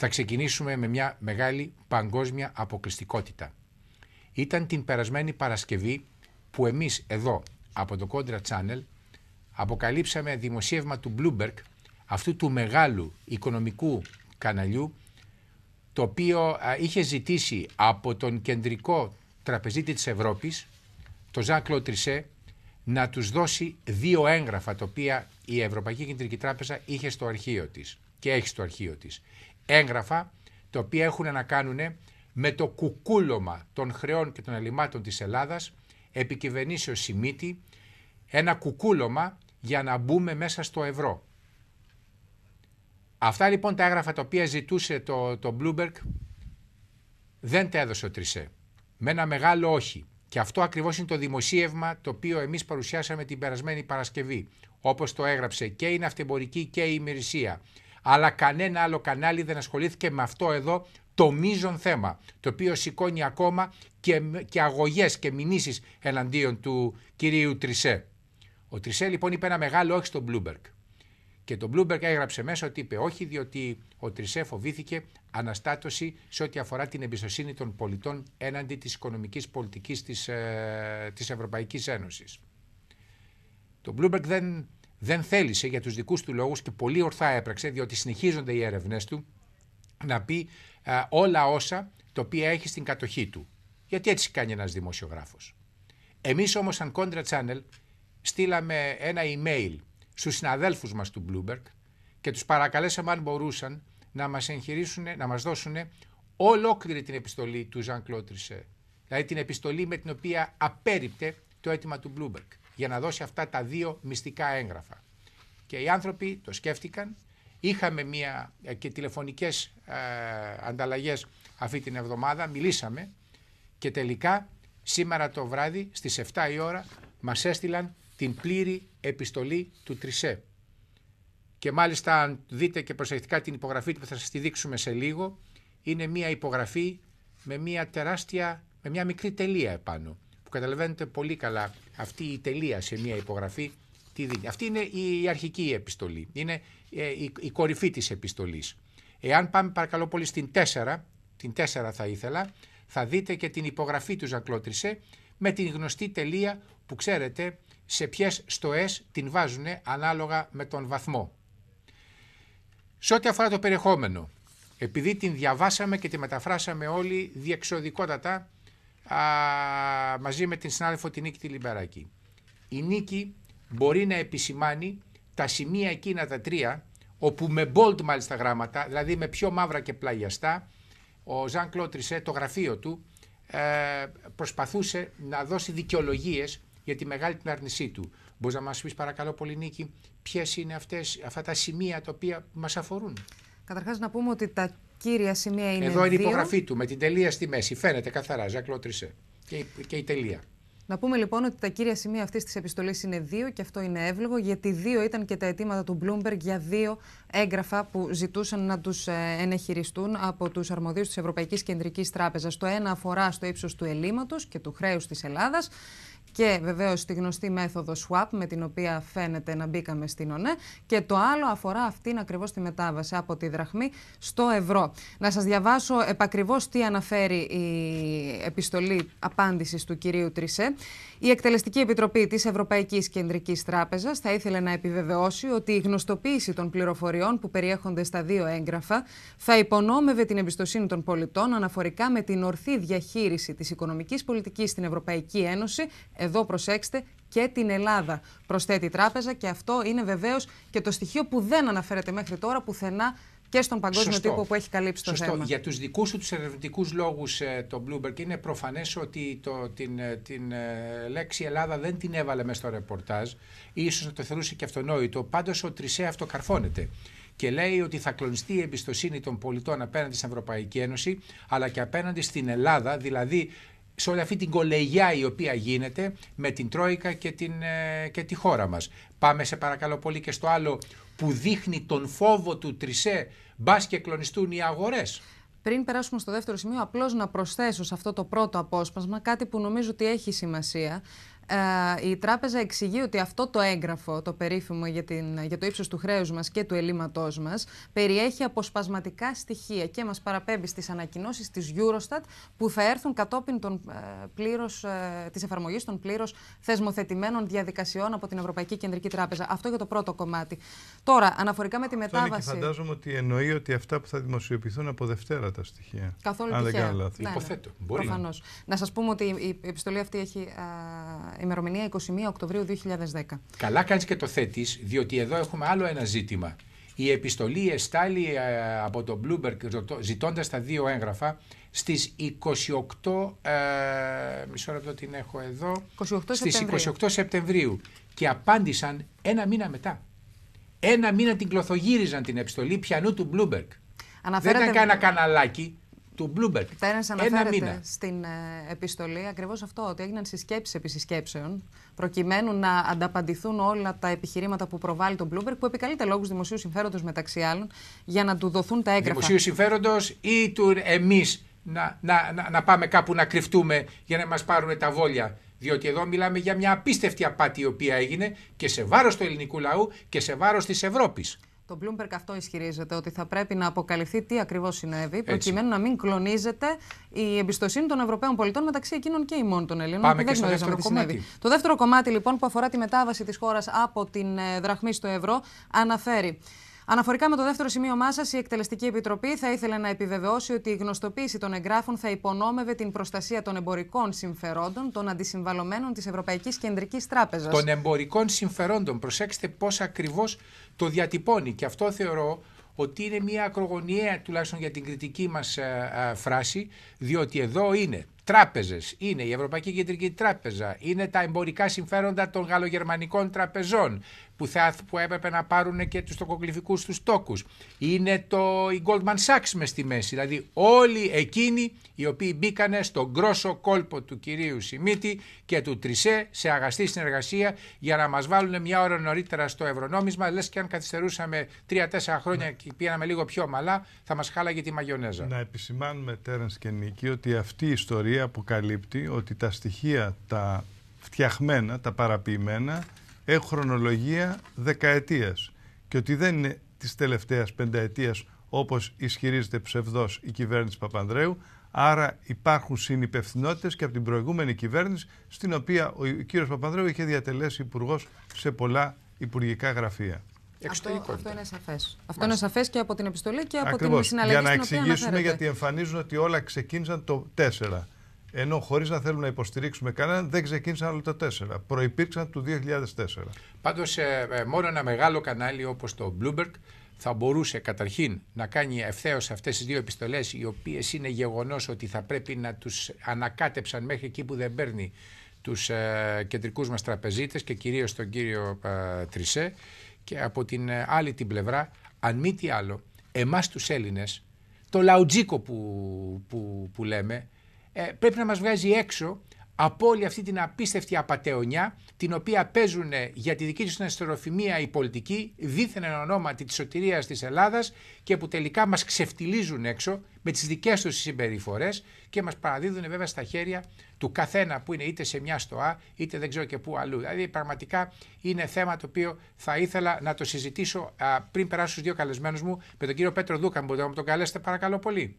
Θα ξεκινήσουμε με μια μεγάλη παγκόσμια αποκλειστικότητα. Ήταν την περασμένη Παρασκευή που εμείς εδώ από το Contra Channel αποκαλύψαμε δημοσίευμα του Bloomberg αυτού του μεγάλου οικονομικού καναλιού το οποίο είχε ζητήσει από τον κεντρικό τραπεζίτη της Ευρώπης τον Ζαν Κλωτρισέ να τους δώσει δύο έγγραφα τα οποία η Ευρωπαϊκή Κεντρική Τράπεζα είχε στο αρχείο της και έχει στο αρχείο της έγγραφα τα οποία έχουν να κάνουν με το κουκούλωμα των χρεών και των ελλημάτων της Ελλάδας επί κυβερνήσεως Σιμίτη, ένα κουκούλωμα για να μπούμε μέσα στο ευρώ. Αυτά λοιπόν τα έγγραφα τα οποία ζητούσε το, το Bloomberg δεν τα έδωσε ο Τρισέ. Με ένα μεγάλο όχι. Και αυτό ακριβώς είναι το δημοσίευμα το οποίο εμείς παρουσιάσαμε την περασμένη Παρασκευή. Όπως το έγραψε και η ναυτεμπορική και η ημερησία αλλά κανένα άλλο κανάλι δεν ασχολήθηκε με αυτό εδώ το μείζον θέμα, το οποίο σηκώνει ακόμα και, και αγωγές και μηνύσεις εναντίον του κυρίου Τρισέ. Ο Τρισέ λοιπόν είπε ένα μεγάλο όχι στον Bloomberg. Και το Bloomberg έγραψε μέσα ότι είπε όχι, διότι ο Τρισέ φοβήθηκε αναστάτωση σε ό,τι αφορά την εμπιστοσύνη των πολιτών έναντι της οικονομικής πολιτικής της, ε, της Ευρωπαϊκής Ένωσης. Το Bloomberg δεν δεν θέλησε για τους δικούς του λόγους και πολύ ορθά έπραξε διότι συνεχίζονται οι έρευνες του να πει όλα όσα το οποία έχει στην κατοχή του. Γιατί έτσι κάνει ένας δημοσιογράφος. Εμείς όμως σαν κόντρα Channel στείλαμε ένα email στους συναδέλφους μας του Bloomberg και τους παρακαλέσαμε αν μπορούσαν να μας εγχειρήσουν, να μας δώσουν ολόκληρη την επιστολή του Ζαν Κλώτρισε. Δηλαδή την επιστολή με την οποία απέριπτε το αίτημα του Bloomberg για να δώσει αυτά τα δύο μυστικά έγγραφα. Και οι άνθρωποι το σκέφτηκαν. Είχαμε μια ε, και τηλεφωνικές ε, ανταλλαγές αυτή την εβδομάδα, μιλήσαμε και τελικά σήμερα το βράδυ στις 7 η ώρα μας έστειλαν την πλήρη επιστολή του Τρισέ. Και μάλιστα αν δείτε και προσεκτικά την υπογραφή που θα σας τη δείξουμε σε λίγο, είναι μια υπογραφή με μια τεράστια, με μια μικρή τελεία επάνω που καταλαβαίνετε πολύ καλά αυτή η τελεία σε μια υπογραφή τι δίνει. Αυτή είναι η αρχική επιστολή, είναι ε, η κορυφή της επιστολής. Εάν πάμε παρακαλώ πολύ στην 4, την 4 θα ήθελα, θα δείτε και την υπογραφή του Ζακλώτρισε με την γνωστή τελεία που ξέρετε σε ποιες στοές την βάζουν ανάλογα με τον βαθμό. Σε ό,τι αφορά το περιεχόμενο, επειδή την διαβάσαμε και τη μεταφράσαμε όλοι διεξοδικότατα α, μαζί με την συνάδελφο την Νίκη τη Λιμπεράκη. Η Νίκη μπορεί να επισημάνει τα σημεία εκείνα τα τρία όπου με bold μάλιστα γράμματα, δηλαδή με πιο μαύρα και πλαγιαστά, ο Ζαν Κλώτρισε, το γραφείο του, ε, προσπαθούσε να δώσει δικαιολογίες για τη μεγάλη την άρνησή του. Μπορείς να μας πεις, παρακαλώ πολύ, Νίκη, ποιες είναι αυτές, αυτά τα σημεία τα οποία μας αφορούν. Καταρχάς, να πούμε ότι τα κύρια σημεία είναι. Εδώ είναι η υπογραφή του με την τελεία στη μέση. Φαίνεται καθαρά, Ζακλότρισε. Και, και η τελεία. Να πούμε λοιπόν ότι τα κύρια σημεία αυτής της επιστολής είναι δύο και αυτό είναι εύλογο, γιατί δύο ήταν και τα αιτήματα του Bloomberg για δύο έγγραφα που ζητούσαν να τους ε, ενεχειριστούν από τους αρμοδίους της Ευρωπαϊκής Κεντρικής Τράπεζας. Το ένα αφορά στο ύψος του ελλείμματος και του χρέους της Ελλάδας και βεβαίως τη γνωστή μέθοδος SWAP με την οποία φαίνεται να μπήκαμε στην ΟΝΕ. Και το άλλο αφορά αυτήν ακριβώς τη μετάβαση από τη δραχμή στο ευρώ. Να σας διαβάσω επακριβώς τι αναφέρει η επιστολή απάντησης του κυρίου Τρισέ. Η Εκτελεστική Επιτροπή της Ευρωπαϊκής Κεντρικής Τράπεζας θα ήθελε να επιβεβαιώσει ότι η γνωστοποίηση των πληροφοριών που περιέχονται στα δύο έγγραφα θα υπονόμευε την εμπιστοσύνη των πολιτών αναφορικά με την ορθή διαχείριση της οικονομικής πολιτικής στην Ευρωπαϊκή Ένωση, εδώ προσέξτε και την Ελλάδα προσθέτει η τράπεζα και αυτό είναι βεβαίως και το στοιχείο που δεν αναφέρεται μέχρι τώρα πουθενά και στον παγκόσμιο Σωστό. τύπο που έχει καλύψει το Σωστό. θέμα. Για τους δικούς τους τους ερευνητικούς λόγους ε, το Bloomberg είναι προφανές ότι το, την, ε, την ε, λέξη Ελλάδα δεν την έβαλε μέσα στο ρεπορτάζ. Ίσως να το θεωρούσε και αυτονόητο. Πάντως ο Τρισέ αυτό καρφώνεται και λέει ότι θα κλονιστεί η εμπιστοσύνη των πολιτών απέναντι στην Ευρωπαϊκή Ένωση αλλά και απέναντι στην Ελλάδα, δηλαδή σε όλη αυτή την κολεγιά η οποία γίνεται με την Τρόικα ε, και, τη χώρα μας. Πάμε σε παρακαλώ πολύ και στο άλλο που δείχνει τον φόβο του Τρισέ μπας και κλονιστούν οι αγορές. Πριν περάσουμε στο δεύτερο σημείο, απλώς να προσθέσω σε αυτό το πρώτο απόσπασμα κάτι που νομίζω ότι έχει σημασία. Ε, η τράπεζα εξηγεί ότι αυτό το έγγραφο, το περίφημο για, την, για το ύψος του χρέους μας και του ελλείμματός μας περιέχει αποσπασματικά στοιχεία και μας παραπέμπει στις ανακοινώσεις της Eurostat που θα έρθουν κατόπιν των, ε, πλήρως, ε, της εφαρμογής των πλήρως θεσμοθετημένων διαδικασιών από την Ευρωπαϊκή Κεντρική Τράπεζα. Αυτό για το πρώτο κομμάτι. Τώρα, αναφορικά με τη μετάβαση. και φαντάζομαι ότι εννοεί ότι αυτά που θα δημοσιοποιηθούν από Δευτέρα τα στοιχεία. Καθόλου Αν δεν κάνω ναι, ναι. Υποθέτω. Ναι, Να σας πούμε ότι η επιστολή αυτή έχει ημερομηνία 21 Οκτωβρίου 2010. Καλά κάνεις και το θέτεις, διότι εδώ έχουμε άλλο ένα ζήτημα. Η επιστολή εστάλει ε, από τον Bloomberg ζητώντας τα δύο έγγραφα στις 28, ε, μισό λεπτό την έχω εδώ, 28 στις Σεπτεμβρίου. 28 Σεπτεμβρίου και απάντησαν ένα μήνα μετά. Ένα μήνα την κλωθογύριζαν την επιστολή πιανού του Bloomberg. Δεν ήταν κανένα καναλάκι του Bloomberg. Ένα αναφέρεται στην ε, επιστολή Ακριβώς αυτό, ότι έγιναν συσκέψεις επί συσκέψεων, προκειμένου να ανταπαντηθούν όλα τα επιχειρήματα που προβάλλει τον Bloomberg, που επικαλείται λόγους δημοσίου συμφέροντος μεταξύ άλλων, για να του δοθούν τα έγγραφα. Δημοσίου συμφέροντος ή του εμείς να, να, να, πάμε κάπου να κρυφτούμε για να μας πάρουν τα βόλια. Διότι εδώ μιλάμε για μια απίστευτη απάτη η οποία έγινε και σε βάρος του ελληνικού λαού και σε βάρος της Ευρώπης. Το Bloomberg αυτό ισχυρίζεται, ότι θα πρέπει να αποκαλυφθεί τι ακριβώς συνέβη, προκειμένου να μην κλονίζεται η εμπιστοσύνη των Ευρωπαίων πολιτών μεταξύ εκείνων και ημών των Ελλήνων. Πάμε που και δεν στο δεύτερο κομμάτι. Το δεύτερο κομμάτι, λοιπόν, που αφορά τη μετάβαση της χώρας από την ε, δραχμή στο ευρώ, αναφέρει. Αναφορικά με το δεύτερο σημείο μάσα, η Εκτελεστική Επιτροπή θα ήθελε να επιβεβαιώσει ότι η γνωστοποίηση των εγγράφων θα υπονόμευε την προστασία των εμπορικών συμφερόντων των αντισυμβαλωμένων της Ευρωπαϊκής Κεντρικής Τράπεζας. Των εμπορικών συμφερόντων. Προσέξτε πώς ακριβώς το διατυπώνει. Και αυτό θεωρώ ότι είναι μια ακρογωνιαία τουλάχιστον για την κριτική μας ε, ε, φράση, διότι εδώ είναι τράπεζες, είναι η Ευρωπαϊκή Κεντρική Τράπεζα, είναι τα εμπορικά συμφέροντα των γαλλογερμανικών τραπεζών, που, θα, που έπρεπε να πάρουν και τους τοκοκληφικούς τους τόκους. Είναι το, η Goldman Sachs μες στη μέση, δηλαδή όλοι εκείνοι οι οποίοι μπήκανε στον κρόσο κόλπο του κυρίου Σιμίτη και του Τρισέ σε αγαστή συνεργασία για να μας βάλουν μια ώρα νωρίτερα στο ευρωνόμισμα, λες και αν καθυστερούσαμε τρία-τέσσερα χρόνια ναι. και πήγαμε λίγο πιο μαλά θα μας χάλαγε τη μαγιονέζα. Να επισημάνουμε Τέρενς και Νίκη ότι αυτή η ιστορία αποκαλύπτει ότι τα στοιχεία τα φτιαχμένα, τα παραποιημένα έχουν χρονολογία δεκαετίας και ότι δεν είναι της τελευταίας πενταετίας όπως ισχυρίζεται ψευδός η κυβέρνηση Παπανδρέου, άρα υπάρχουν συνυπευθυνότητες και από την προηγούμενη κυβέρνηση στην οποία ο κύριος Παπανδρέου είχε διατελέσει υπουργός σε πολλά υπουργικά γραφεία. Αυτό, είναι σαφές. Αυτό είναι σαφές και από την επιστολή και από Ακριβώς. την συναλλαγή. Για να εξηγήσουμε, γιατί εμφανίζουν ότι όλα ξεκίνησαν το 4 ενώ χωρίς να θέλουμε να υποστηρίξουμε κανέναν, δεν ξεκίνησαν άλλο τα τέσσερα. Προπήρξαν του 2004. Πάντως, ε, ε, μόνο ένα μεγάλο κανάλι όπως το Bloomberg θα μπορούσε καταρχήν να κάνει ευθέως αυτές τις δύο επιστολές, οι οποίες είναι γεγονός ότι θα πρέπει να τους ανακάτεψαν μέχρι εκεί που δεν παίρνει τους ε, κεντρικούς μας τραπεζίτες και κυρίως τον κύριο ε, Τρισέ. Και από την ε, άλλη την πλευρά, αν μη τι άλλο, εμάς τους Έλληνες, το λαουτζίκο που, που, που λέμε, ε, πρέπει να μας βγάζει έξω από όλη αυτή την απίστευτη απαταιωνιά την οποία παίζουν ε, για τη δική τους αστεροφημία οι πολιτικοί δίθεν εν ονόματι της σωτηρίας της Ελλάδας και που τελικά μας ξεφτιλίζουν έξω με τις δικές τους συμπεριφορές και μας παραδίδουν ε, βέβαια στα χέρια του καθένα που είναι είτε σε μια στοά είτε δεν ξέρω και πού αλλού. Δηλαδή πραγματικά είναι θέμα το οποίο θα ήθελα να το συζητήσω πριν περάσω στους δύο καλεσμένους μου με τον κύριο Πέτρο Δούκα. Μπορείτε να μου τον καλέσετε παρακαλώ πολύ.